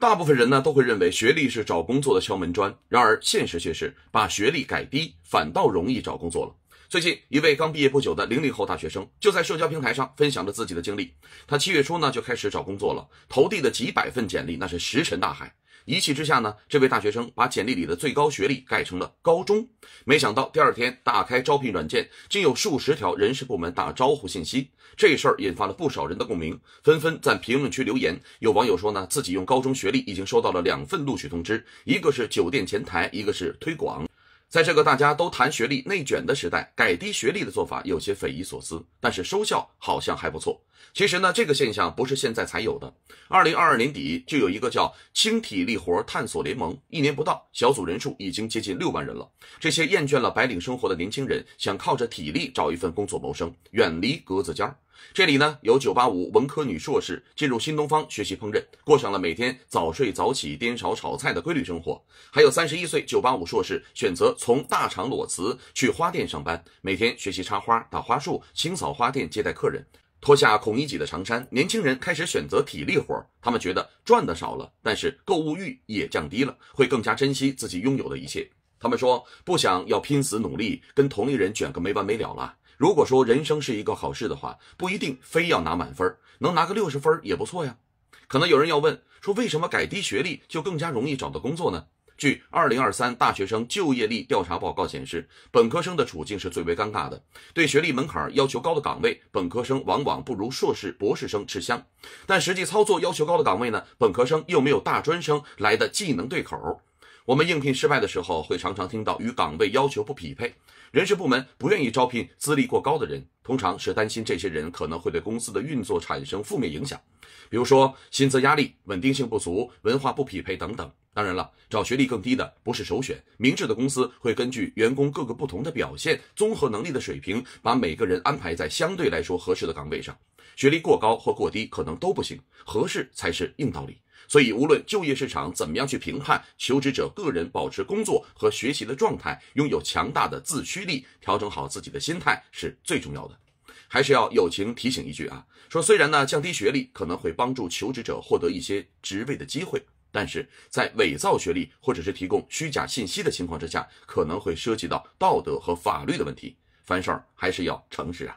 大部分人呢都会认为学历是找工作的敲门砖，然而现实却是把学历改低反倒容易找工作了。最近，一位刚毕业不久的零零后大学生就在社交平台上分享着自己的经历。他七月初呢就开始找工作了，投递的几百份简历那是石沉大海。一气之下呢，这位大学生把简历里的最高学历改成了高中。没想到第二天打开招聘软件，竟有数十条人事部门打招呼信息。这事儿引发了不少人的共鸣，纷纷在评论区留言。有网友说呢，自己用高中学历已经收到了两份录取通知，一个是酒店前台，一个是推广。在这个大家都谈学历内卷的时代，改低学历的做法有些匪夷所思，但是收效好像还不错。其实呢，这个现象不是现在才有的，二零二二年底就有一个叫“轻体力活探索联盟”，一年不到，小组人数已经接近六万人了。这些厌倦了白领生活的年轻人，想靠着体力找一份工作谋生，远离“格子间儿”。这里呢，有985文科女硕士进入新东方学习烹饪，过上了每天早睡早起、颠勺炒菜的规律生活；还有三十一岁985硕士选择从大厂裸辞去花店上班，每天学习插花、打花束、清扫花店、接待客人，脱下孔乙己的长衫。年轻人开始选择体力活，他们觉得赚的少了，但是购物欲也降低了，会更加珍惜自己拥有的一切。他们说，不想要拼死努力跟同龄人卷个没完没了了。如果说人生是一个考试的话，不一定非要拿满分，能拿个六十分儿也不错呀。可能有人要问，说为什么改低学历就更加容易找到工作呢？据二零二三大学生就业力调查报告显示，本科生的处境是最为尴尬的。对学历门槛要求高的岗位，本科生往往不如硕士、博士生吃香；但实际操作要求高的岗位呢，本科生又没有大专生来的技能对口。我们应聘失败的时候，会常常听到与岗位要求不匹配，人事部门不愿意招聘资历过高的人，通常是担心这些人可能会对公司的运作产生负面影响，比如说薪资压力、稳定性不足、文化不匹配等等。当然了，找学历更低的不是首选。明智的公司会根据员工各个不同的表现、综合能力的水平，把每个人安排在相对来说合适的岗位上。学历过高或过低可能都不行，合适才是硬道理。所以，无论就业市场怎么样去评判求职者个人保持工作和学习的状态，拥有强大的自驱力，调整好自己的心态是最重要的。还是要友情提醒一句啊，说虽然呢降低学历可能会帮助求职者获得一些职位的机会，但是在伪造学历或者是提供虚假信息的情况之下，可能会涉及到道德和法律的问题。凡事还是要诚实啊。